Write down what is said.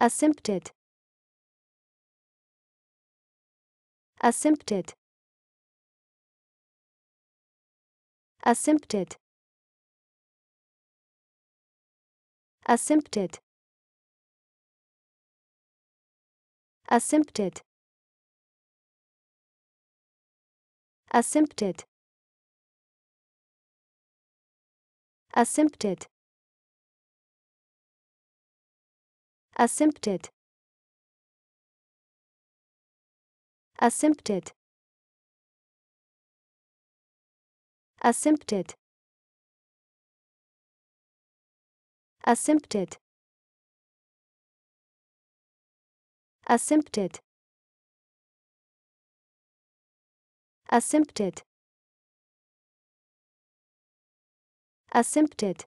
Asymptot. Asymptot. Asymptot. Asymptot. Asymptot. Asymptot. Asymptot. Asymptot. Asymptot. Asymptot. Asymptot. Asymptot. Asymptot. Asymptot.